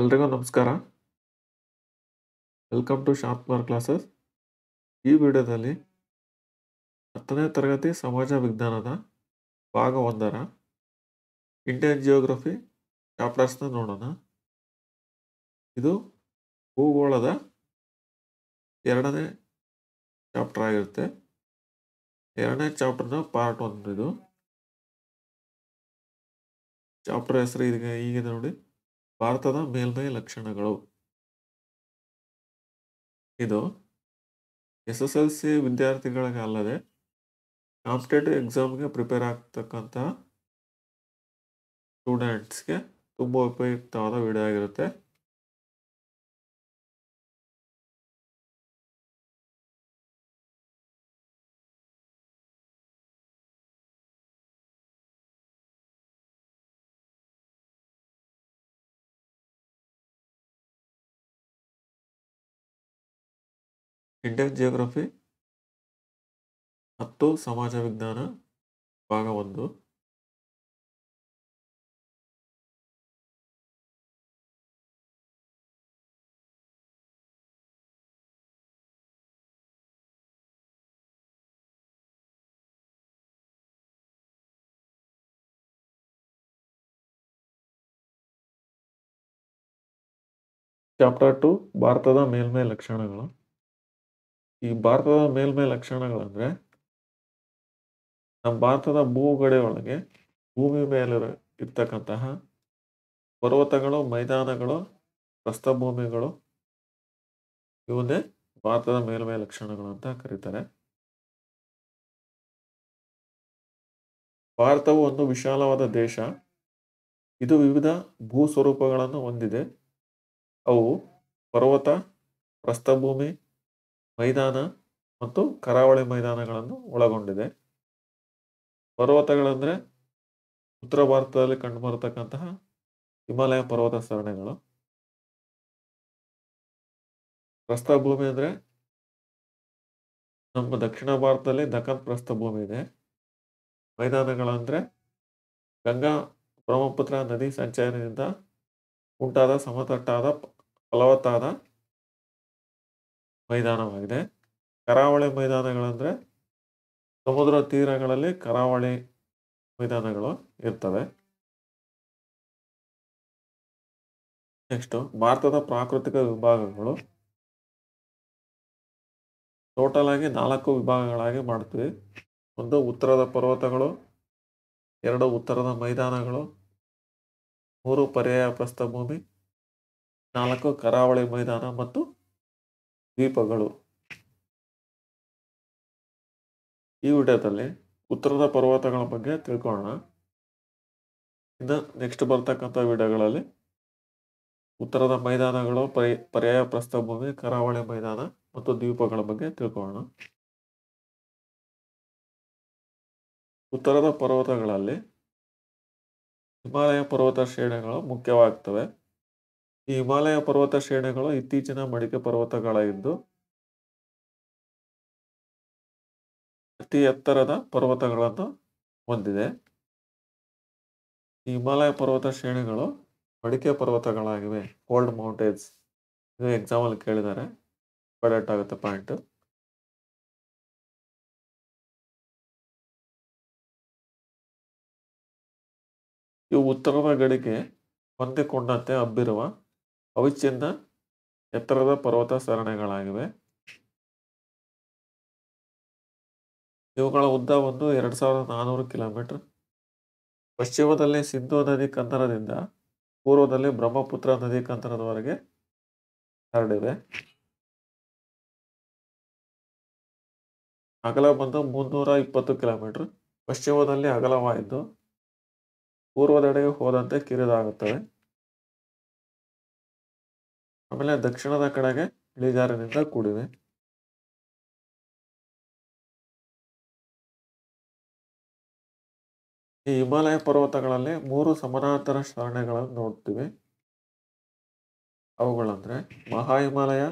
ಎಲ್ರಿಗೂ ನಮಸ್ಕಾರ welcome to sharpener classes ಈ ವಿಡಿಯೋದಲ್ಲಿ ಹತ್ತನೇ ತರಗತಿ ಸಮಾಜ ವಿಜ್ಞಾನದ ಭಾಗ ಒಂದರ ಇಂಡಿಯನ್ ಜಿಯೋಗ್ರಫಿ ಚಾಪ್ಟರ್ಸ್ನ ನೋಡೋಣ ಇದು ಭೂಗೋಳದ ಎರಡನೇ ಚಾಪ್ಟರ್ ಆಗಿರುತ್ತೆ ಎರಡನೇ ಚಾಪ್ಟರ್ನ ಪಾರ್ಟ್ ಒಂದು ಇದು ಚಾಪ್ಟರ್ ಹೆಸರು ಈಗ ಈಗಿದೆ ನೋಡಿ ಭಾರತದ ಮೇಲ್ಮೈ ಲಕ್ಷಣಗಳು ಇದು ಎಸ್ ಎಸ್ ಎಲ್ ಸಿ ವಿದ್ಯಾರ್ಥಿಗಳಿಗೆ ಅಲ್ಲದೆ ಕಾಂಪಿಟೇಟಿವ್ ಎಕ್ಸಾಮ್ಗೆ ಪ್ರಿಪೇರ್ ಆಗ್ತಕ್ಕಂಥ ಸ್ಟೂಡೆಂಟ್ಸ್ಗೆ ತುಂಬ ಉಪಯುಕ್ತವಾದ ವಿಡಿಯೋ ಆಗಿರುತ್ತೆ ಇಂಡಿಯನ್ ಜಿಯೋಗ್ರಫಿ ಮತ್ತು ಸಮಾಜ ವಿಜ್ಞಾನ ಭಾಗ ಒಂದು ಚಾಪ್ಟರ್ ಟು ಭಾರತದ ಮೇಲ್ಮೈ ಲಕ್ಷಣಗಳು ಈ ಭಾರತದ ಮೇಲ್ಮೈ ಲಕ್ಷಣಗಳಂದರೆ ನಮ್ಮ ಭಾರತದ ಭೂಗಡೆಯೊಳಗೆ ಒಳಗೆ ಭೂಮಿ ಮೇಲೆ ಇರ್ತಕ್ಕಂತಹ ಪರ್ವತಗಳು ಮೈದಾನಗಳು ಪ್ರಸ್ಥಭೂಮಿಗಳು ಇವನ್ನೇ ಭಾರತದ ಮೇಲ್ಮೈ ಲಕ್ಷಣಗಳು ಅಂತ ಕರೀತಾರೆ ಭಾರತವು ಒಂದು ವಿಶಾಲವಾದ ದೇಶ ಇದು ವಿವಿಧ ಭೂ ಸ್ವರೂಪಗಳನ್ನು ಹೊಂದಿದೆ ಅವು ಪರ್ವತ ಪ್ರಸ್ಥಭೂಮಿ ಮೈದಾನ ಮತ್ತು ಕರಾವಳಿ ಮೈದಾನಗಳನ್ನು ಒಳಗೊಂಡಿದೆ ಪರ್ವತಗಳಂದರೆ ಉತ್ತರ ಭಾರತದಲ್ಲಿ ಕಂಡುಬರತಕ್ಕಂತಹ ಹಿಮಾಲಯ ಪರ್ವತ ಸರಣಿಗಳು ಪ್ರಸ್ಥಭೂಮಿ ಅಂದರೆ ನಮ್ಮ ದಕ್ಷಿಣ ಭಾರತದಲ್ಲಿ ದಖನ್ ಪ್ರಸ್ಥಭೂಮಿ ಇದೆ ಮೈದಾನಗಳಂದರೆ ಗಂಗಾ ಬ್ರಹ್ಮಪುತ್ರ ನದಿ ಸಂಚಯನದಿಂದ ಉಂಟಾದ ಸಮತಟ್ಟಾದ ಫಲವತ್ತಾದ ಮೈದಾನವಾಗಿದೆ ಕರಾವಳಿ ಮೈದಾನಗಳಂದರೆ ಸಮುದ್ರ ತೀರಗಳಲ್ಲಿ ಕರಾವಳಿ ಮೈದಾನಗಳು ಇರ್ತವೆ ನೆಕ್ಸ್ಟು ಭಾರತದ ಪ್ರಾಕೃತಿಕ ವಿಭಾಗಗಳು ಟೋಟಲ್ ಆಗಿ ನಾಲ್ಕು ವಿಭಾಗಗಳಾಗಿ ಮಾಡ್ತೀವಿ ಒಂದು ಉತ್ತರದ ಪರ್ವತಗಳು ಎರಡು ಉತ್ತರದ ಮೈದಾನಗಳು ಮೂರು ಪರ್ಯಾಯ ಪ್ರಸ್ಥಭೂಮಿ ನಾಲ್ಕು ಕರಾವಳಿ ಮೈದಾನ ಮತ್ತು ದ್ವೀಪಗಳು ಈ ವಿಡಿಯೋದಲ್ಲಿ ಉತ್ತರದ ಪರ್ವತಗಳ ಬಗ್ಗೆ ತಿಳ್ಕೊಳ್ಳೋಣ ಇನ್ನು ನೆಕ್ಸ್ಟ್ ಬರ್ತಕ್ಕಂಥ ವಿಡಿಯೋಗಳಲ್ಲಿ ಉತ್ತರದ ಮೈದಾನಗಳು ಪರ್ಯಾಯ ಪ್ರಸ್ಥಭೂಮಿ ಕರಾವಳಿ ಮೈದಾನ ಮತ್ತು ದ್ವೀಪಗಳ ಬಗ್ಗೆ ತಿಳ್ಕೊಳ್ಳೋಣ ಉತ್ತರದ ಪರ್ವತಗಳಲ್ಲಿ ಹಿಮಾಲಯ ಪರ್ವತ ಶ್ರೇಣಿಗಳು ಮುಖ್ಯವಾಗ್ತವೆ ಈ ಹಿಮಾಲಯ ಪರ್ವತ ಶ್ರೇಣಿಗಳು ಇತ್ತೀಚಿನ ಮಡಿಕೆ ಪರ್ವತಗಳಾಗಿದ್ದು ಅತಿ ಎತ್ತರದ ಪರ್ವತಗಳನ್ನು ಹೊಂದಿದೆ ಹಿಮಾಲಯ ಪರ್ವತ ಶ್ರೇಣಿಗಳು ಮಡಿಕೆ ಪರ್ವತಗಳಾಗಿವೆ ಕೋಲ್ಡ್ ಮೌಂಟೇನ್ಸ್ ಇದು ಎಕ್ಸಾಂಪಲ್ ಕೇಳಿದ್ದಾರೆ ಇಂಪಾರ್ಟೆಂಟ್ ಆಗುತ್ತೆ ಪಾಯಿಂಟ್ ಇವು ಉತ್ತರದ ಗಡಿಗೆ ಹೊಂದಿಕೊಂಡಂತೆ ಹಬ್ಬಿರುವ ಅವಿಚ್ಛಿನ್ನ ಎತ್ತರದ ಪರ್ವತ ಸರಣಿಗಳಾಗಿವೆ ಇವುಗಳ ಉದ್ದ ಒಂದು ಎರಡು ಸಾವಿರದ ನಾನ್ನೂರು ಕಿಲೋಮೀಟರ್ ಪಶ್ಚಿಮದಲ್ಲಿ ಸಿಂಧು ನದಿ ಕಂದರದಿಂದ ಪೂರ್ವದಲ್ಲಿ ಬ್ರಹ್ಮಪುತ್ರ ನದಿ ಕಂದರದವರೆಗೆ ಹರಡಿವೆ ಅಗಲ ಬಂದು ಮುನ್ನೂರ ಇಪ್ಪತ್ತು ಕಿಲೋಮೀಟರ್ ಪಶ್ಚಿಮದಲ್ಲಿ ಅಗಲವಾಯಿತು ಪೂರ್ವದೆಡೆಗೆ ಹೋದಂತೆ ಕಿರಿದಾಗುತ್ತವೆ ಆಮೇಲೆ ದಕ್ಷಿಣದ ಕಡೆಗೆ ಇಳಿಜಾರಿನಿಂದ ಕೂಡಿದೆ ಈ ಹಿಮಾಲಯ ಪರ್ವತಗಳಲ್ಲಿ ಮೂರು ಸಮಾನಾಂತರ ಸರಣಿಗಳನ್ನು ನೋಡ್ತೀವಿ ಅವುಗಳಂದರೆ ಮಹಾ ಹಿಮಾಲಯ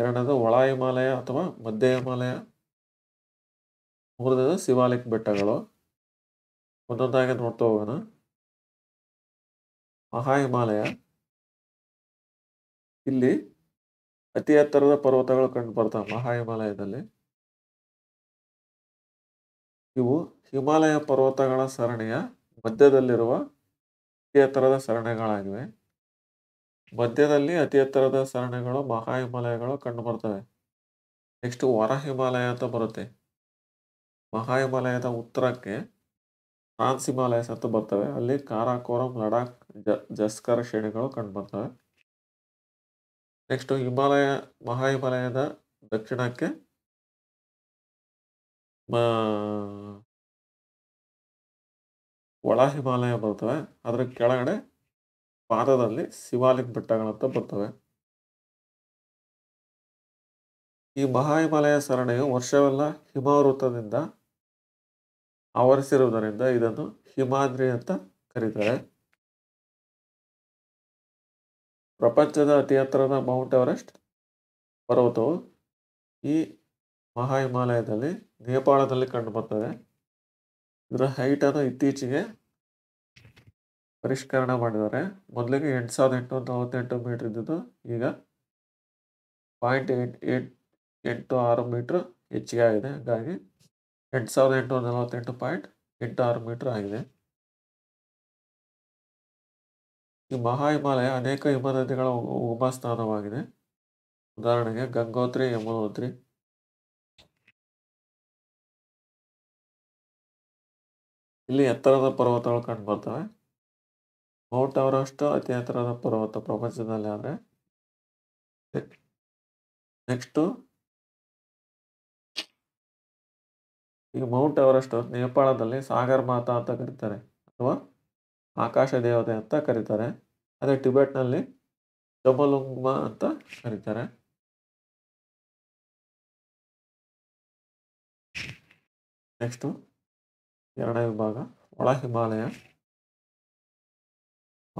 ಎರಡನೇದು ಒಳ ಹಿಮಾಲಯ ಅಥವಾ ಮಧ್ಯ ಹಿಮಾಲಯ ಮೂರನೇದು ಶಿವಾಲಿಕ್ ಬೆಟ್ಟಗಳು ಒಂದೊಂದಾಗಿ ನೋಡ್ತಾ ಹೋಗೋಣ ಮಹಾ ಹಿಮಾಲಯ ಇಲ್ಲಿ ಅತಿ ಎತ್ತರದ ಪರ್ವತಗಳು ಕಂಡು ಬರ್ತವೆ ಮಹಾ ಹಿಮಾಲಯದಲ್ಲಿ ಇವು ಹಿಮಾಲಯ ಪರ್ವತಗಳ ಸರಣಿಯ ಮಧ್ಯದಲ್ಲಿರುವ ಅತಿ ಎತ್ತರದ ಸರಣಿಗಳಾಗಿವೆ ಮಧ್ಯದಲ್ಲಿ ಅತಿ ಎತ್ತರದ ಸರಣಿಗಳು ಮಹಾ ಹಿಮಾಲಯಗಳು ಕಂಡು ಬರ್ತವೆ ನೆಕ್ಸ್ಟ್ ವರ ಹಿಮಾಲಯ ಅಂತ ಬರುತ್ತೆ ಮಹಾ ಹಿಮಾಲಯದ ಉತ್ತರಕ್ಕೆ ಟ್ರಾನ್ಸ್ ಹಿಮಾಲಯಸ್ ಅಂತ ಬರ್ತವೆ ಅಲ್ಲಿ ಕಾರಾಕೋರಂ ಲಡಾಖ್ ಜಸ್ಕರ್ ಶ್ರೇಣಿಗಳು ಕಂಡು ಬರ್ತವೆ ನೆಕ್ಸ್ಟು ಹಿಮಾಲಯ ಮಹಾ ಹಿಮಾಲಯದ ದಕ್ಷಿಣಕ್ಕೆ ಒಳ ಹಿಮಾಲಯ ಬರ್ತವೆ ಅದರ ಕೆಳಗಡೆ ಪಾದದಲ್ಲಿ ಶಿವಾಲಿಕ್ ಬೆಟ್ಟಗಳಂತ ಬರ್ತವೆ ಈ ಮಹಾ ಹಿಮಾಲಯ ಸರಣಿಯು ವರ್ಷವೆಲ್ಲ ಹಿಮಾವೃತದಿಂದ ಆವರಿಸಿರುವುದರಿಂದ ಇದನ್ನು ಹಿಮಾದ್ರಿ ಅಂತ ಕರೀತಾರೆ ಪ್ರಪಂಚದ ಅತಿ ಎತ್ತರದ ಮೌಂಟ್ ಎವರೆಸ್ಟ್ ಪರ್ವತವು ಈ ಮಹಾ ಹಿಮಾಲಯದಲ್ಲಿ ನೇಪಾಳದಲ್ಲಿ ಕಂಡುಬರ್ತದೆ ಇದರ ಹೈಟನ್ನು ಇತ್ತೀಚೆಗೆ ಪರಿಷ್ಕರಣೆ ಮಾಡಿದ್ದಾರೆ ಮೊದಲಿಗೆ ಎಂಟು ಸಾವಿರದ ಎಂಟುನೂರ ನಲವತ್ತೆಂಟು ಮೀಟ್ರ್ ಇದ್ದಿದ್ದು ಈಗ ಪಾಯಿಂಟ್ ಎಂಟ್ ಎಂಟ್ ಎಂಟು ಆರು ಮೀಟ್ರ್ ಹೆಚ್ಚಿಗೆ ಆಗಿದೆ ಹಾಗಾಗಿ ಎಂಟು ಸಾವಿರದ ಎಂಟುನೂರ ನಲವತ್ತೆಂಟು ಪಾಯಿಂಟ್ ಎಂಟು ಆರು ಮೀಟ್ರ್ ಆಗಿದೆ ಈ ಮಹಾ ಹಿಮಾಲಯ ಅನೇಕ ಹಿಮನದಿಗಳ ಉಪಸ್ಥಾನವಾಗಿದೆ ಉದಾಹರಣೆಗೆ ಗಂಗೋತ್ರಿ ಯಮುನೋತ್ರಿ ಇಲ್ಲಿ ಎತ್ತರದ ಪರ್ವತಗಳು ಕಂಡುಬರ್ತವೆ ಮೌಂಟ್ ಅವರೆಸ್ಟ್ ಅತಿ ಎತ್ತರದ ಪರ್ವತ ಪ್ರಪಂಚದಲ್ಲಿ ಆದರೆ ನೆಕ್ಸ್ಟು ಈಗ ಮೌಂಟ್ ಎವರೆಸ್ಟ್ ನೇಪಾಳದಲ್ಲಿ ಸಾಗರ್ ಮಾತಾ ಅಂತ ಕರೀತಾರೆ ಅಥವಾ ಆಕಾಶ ದೇವತೆ ಅಂತ ಕರೀತಾರೆ ಅದೇ ಟಿಬೆಟ್ನಲ್ಲಿ ಜಮಲುಂಗ್ಮಾ ಅಂತ ಕರೀತಾರೆ ನೆಕ್ಸ್ಟು ಎರಡನೇ ವಿಭಾಗ ಒಳ ಹಿಮಾಲಯ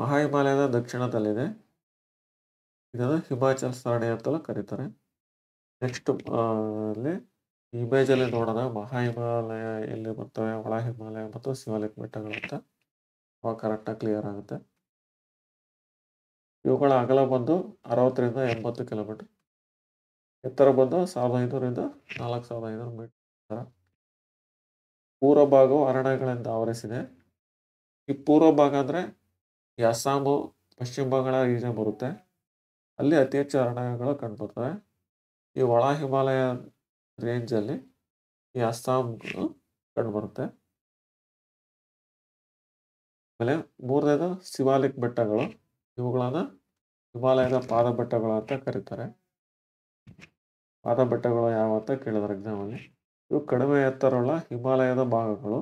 ಮಹಾ ಹಿಮಾಲಯದ ದಕ್ಷಿಣದಲ್ಲಿದೆ ಇದನ್ನು ಹಿಮಾಚಲ್ ಸರಣಿ ಅಂತಲೂ ಕರೀತಾರೆ ನೆಕ್ಸ್ಟ್ ಅಲ್ಲಿ ಇಮೇಜಲ್ಲಿ ನೋಡೋಣ ಮಹಾ ಹಿಮಾಲಯ ಎಲ್ಲಿ ಬರ್ತವೆ ಒಳ ಹಿಮಾಲಯ ಮತ್ತು ಶಿವಲಿಂಗ ಬೆಟ್ಟಗಳು ಅಂತ ಅವಾಗ ಕರೆಕ್ಟಾಗಿ ಕ್ಲಿಯರ್ ಆಗುತ್ತೆ ಇವುಗಳ ಅಗಲ ಬಂದು ಅರವತ್ತರಿಂದ ಎಂಬತ್ತು ಕಿಲೋಮೀಟರ್ ಎತ್ತರ ಬಂದು ಸಾವಿರದ ಐನೂರಿಂದ ನಾಲ್ಕು ಸಾವಿರದ ಐನೂರು ಮೀಟರ್ ಪೂರ್ವ ಭಾಗವು ಅರಣ್ಯಗಳಿಂದ ಆವರಿಸಿದೆ ಈ ಪೂರ್ವ ಭಾಗ ಅಂದರೆ ಈ ಅಸ್ಸಾಮು ಪಶ್ಚಿಮ ಬಂಗಾಳ ರೀಜನ್ ಬರುತ್ತೆ ಅಲ್ಲಿ ಅತಿ ಹೆಚ್ಚು ಅರಣ್ಯಗಳು ಕಂಡುಬರ್ತವೆ ಈ ಒಳ ಹಿಮಾಲಯ ರೇಂಜಲ್ಲಿ ಈ ಅಸ್ಸಾಂ ಕಂಡುಬರುತ್ತೆ ಆಮೇಲೆ ಮೂರನೇದು ಶಿವಾಲಿಕ್ ಬೆಟ್ಟಗಳು ಇವುಗಳನ್ನು ಹಿಮಾಲಯದ ಪಾದ ಬೆಟ್ಟಗಳು ಅಂತ ಕರೀತಾರೆ ಪಾದ ಬೆಟ್ಟಗಳು ಯಾವ ಅಂತ ಕೇಳಿದಾರೆ ಎಕ್ಸಾಮಲ್ಲಿ ಇವು ಕಡಿಮೆ ಎತ್ತರವುಳ್ಳ ಹಿಮಾಲಯದ ಭಾಗಗಳು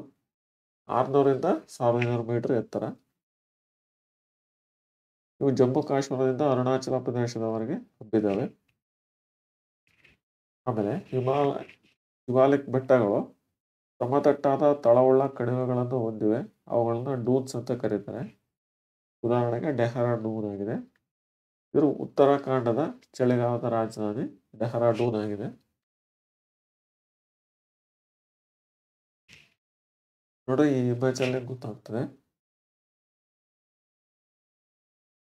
ಆರುನೂರಿಂದ ಸಾವಿರದ ಐನೂರು ಮೀಟರ್ ಎತ್ತರ ಇವು ಜಮ್ಮು ಕಾಶ್ಮೀರದಿಂದ ಅರುಣಾಚಲ ಪ್ರದೇಶದವರೆಗೆ ಹಬ್ಬಿದ್ದಾವೆ ಆಮೇಲೆ ಹಿಮಾಲಯ ಶಿವಾಲಿಕ್ ಬೆಟ್ಟಗಳು ಸಮತಟ್ಟಾದ ತಳವುಳ್ಳ ಕಣಿವೆಗಳನ್ನು ಹೊಂದಿವೆ ಅವುಗಳನ್ನು ಡೂನ್ಸ್ ಅಂತ ಕರೀತಾರೆ ಉದಾಹರಣೆಗೆ ಡೂನ್ ಆಗಿದೆ ಇದು ಉತ್ತರಾಖಂಡದ ಚಳಿಗಾಲದ ರಾಜಧಾನಿ ಡೆಹ್ರಾಡೂನ್ ಆಗಿದೆ ನೋಡಿ ಈ ಇಮೇಜ್ ಅಲ್ಲಿ ಗೊತ್ತಾಗ್ತದೆ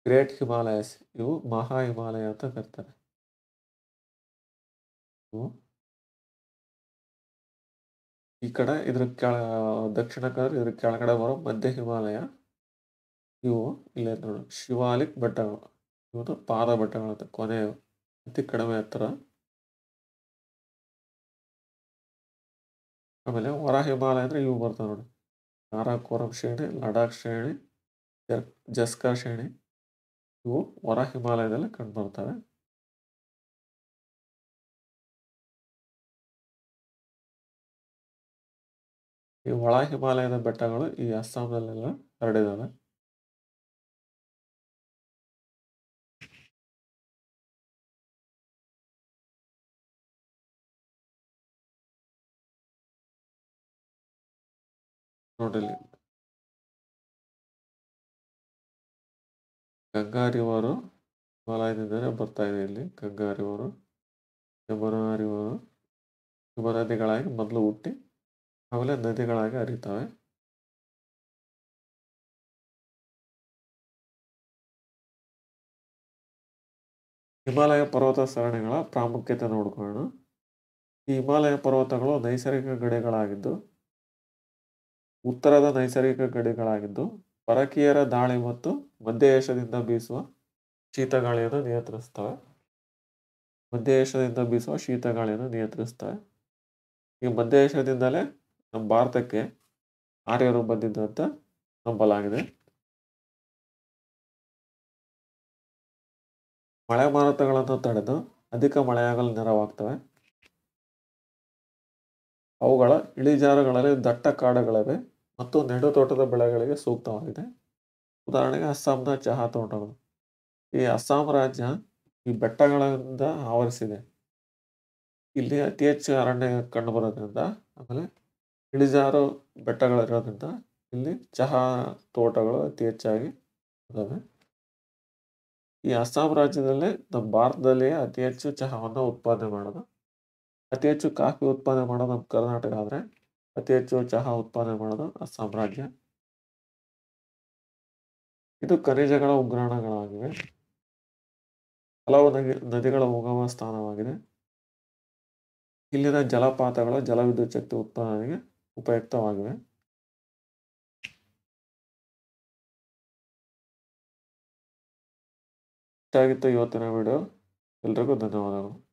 ಗ್ರೇಟ್ ಹಿಮಾಲಯಸ್ ಇವು ಮಹಾ ಹಿಮಾಲಯ ಅಂತ ಕರೀತಾರೆ ಈ ಕಡೆ ಇದ್ರ ಕೆಳ ದಕ್ಷಿಣ ಕಡೆ ಇದ್ರ ಕೆಳಗಡೆ ಬರೋ ಮಧ್ಯ ಹಿಮಾಲಯ ಇವು ಇಲ್ಲೇ ನೋಡು ಶಿವಾಲಿಕ್ ಬೆಟ್ಟಗಳು ಇವತ್ತು ಪಾದ ಬೆಟ್ಟಗಳಂತೆ ಕೊನೆ ಅತಿ ಕಡಿಮೆ ಎತ್ತರ ಆಮೇಲೆ ಹೊರ ಹಿಮಾಲಯ ಅಂದರೆ ಇವು ಬರ್ತವೆ ನೋಡಿ ಕಾರಾಕೋರಂ ಶ್ರೇಣಿ ಲಡಾಖ್ ಶ್ರೇಣಿ ಜಸ್ಕಾ ಶ್ರೇಣಿ ಇವು ಹೊರ ಹಿಮಾಲಯದಲ್ಲಿ ಕಂಡು ಬರ್ತವೆ ಈ ಒಳ ಹಿಮಾಲಯದ ಬೆಟ್ಟಗಳು ಈ ಅಸ್ಸಾಂನಲ್ಲೆಲ್ಲ ಹರಡಿದ್ದಾವೆ ನೋಡಿ ಗಂಗಾ ಹಿಮಾಲಯದಿಂದಲೇ ಬರ್ತಾ ಇದೆ ಇಲ್ಲಿ ಗಂಗಾರಿವರು ಯಮುನಾರಿವರು ಯಮುನಾ ಮೊದಲು ಹುಟ್ಟಿ ಅವೆಲ್ಲ ನದಿಗಳಾಗಿ ಹರಿತಾವೆ ಹಿಮಾಲಯ ಪರ್ವತ ಸರಣಿಗಳ ಪ್ರಾಮುಖ್ಯತೆ ನೋಡ್ಕೊಳ್ಳೋಣ ಈ ಹಿಮಾಲಯ ಪರ್ವತಗಳು ನೈಸರ್ಗಿಕ ಗಡಿಗಳಾಗಿದ್ದು ಉತ್ತರದ ನೈಸರ್ಗಿಕ ಗಡಿಗಳಾಗಿದ್ದು ಪರಕೀಯರ ದಾಳಿ ಮತ್ತು ಮಧ್ಯ ಏಷ್ಯಾದಿಂದ ಬೀಸುವ ಶೀತಗಾಳಿಯನ್ನು ನಿಯಂತ್ರಿಸ್ತವೆ ಮಧ್ಯ ಏಷ್ಯಾದಿಂದ ಬೀಸುವ ಶೀತಗಾಳಿಯನ್ನು ನಿಯಂತ್ರಿಸ್ತವೆ ಈ ಮಧ್ಯ ಏಷ್ಯಾದಿಂದಲೇ ನಮ್ಮ ಭಾರತಕ್ಕೆ ಆರ್ಯರು ಬಂದಿದ್ದು ಅಂತ ನಂಬಲಾಗಿದೆ ಮಳೆ ಮಾರುತಗಳನ್ನು ತಡೆದು ಅಧಿಕ ಮಳೆಯಾಗಲು ನೆರವಾಗ್ತವೆ ಅವುಗಳ ಇಳಿಜಾರುಗಳಲ್ಲಿ ದಟ್ಟ ಕಾಡುಗಳಿವೆ ಮತ್ತು ನೆಡು ತೋಟದ ಬೆಳೆಗಳಿಗೆ ಸೂಕ್ತವಾಗಿದೆ ಉದಾಹರಣೆಗೆ ಅಸ್ಸಾಂನ ಚಹಾ ತೋಟಗಳು ಈ ಅಸ್ಸಾಂ ರಾಜ್ಯ ಈ ಬೆಟ್ಟಗಳಿಂದ ಆವರಿಸಿದೆ ಇಲ್ಲಿ ಅತಿ ಹೆಚ್ಚು ಅರಣ್ಯ ಕಂಡುಬರೋದ್ರಿಂದ ಆಮೇಲೆ ಇಳಿಜಾರು ಬೆಟ್ಟಗಳಿರೋದ್ರಿಂದ ಇಲ್ಲಿ ಚಹಾ ತೋಟಗಳು ಅತಿ ಹೆಚ್ಚಾಗಿ ಇದ್ದಾವೆ ಈ ಅಸ್ಸಾಂ ರಾಜ್ಯದಲ್ಲಿ ನಮ್ಮ ಭಾರತದಲ್ಲಿಯೇ ಅತಿ ಹೆಚ್ಚು ಚಹಾವನ್ನು ಉತ್ಪಾದನೆ ಮಾಡೋದು ಅತಿ ಹೆಚ್ಚು ಕಾಫಿ ಉತ್ಪಾದನೆ ಮಾಡೋದು ನಮ್ಮ ಕರ್ನಾಟಕ ಆದರೆ ಅತಿ ಹೆಚ್ಚು ಚಹಾ ಉತ್ಪಾದನೆ ಮಾಡೋದು ಅಸ್ಸಾಂ ರಾಜ್ಯ ಇದು ಖನಿಜಗಳ ಉಗ್ರಾಣಗಳಾಗಿವೆ ಹಲವು ನದಿ ನದಿಗಳ ಉಗಮ ಸ್ಥಾನವಾಗಿದೆ ಇಲ್ಲಿನ ಜಲಪಾತಗಳು ಜಲವಿದ್ಯುಚ್ಛಕ್ತಿ ಉತ್ಪಾದನೆಗೆ ಉಪಯುಕ್ತವಾಗಿವೆ ಇಷ್ಟಾಗಿತ್ತು ಇವತ್ತಿನ ವಿಡಿಯೋ ಎಲ್ರಿಗೂ ಧನ್ಯವಾದಗಳು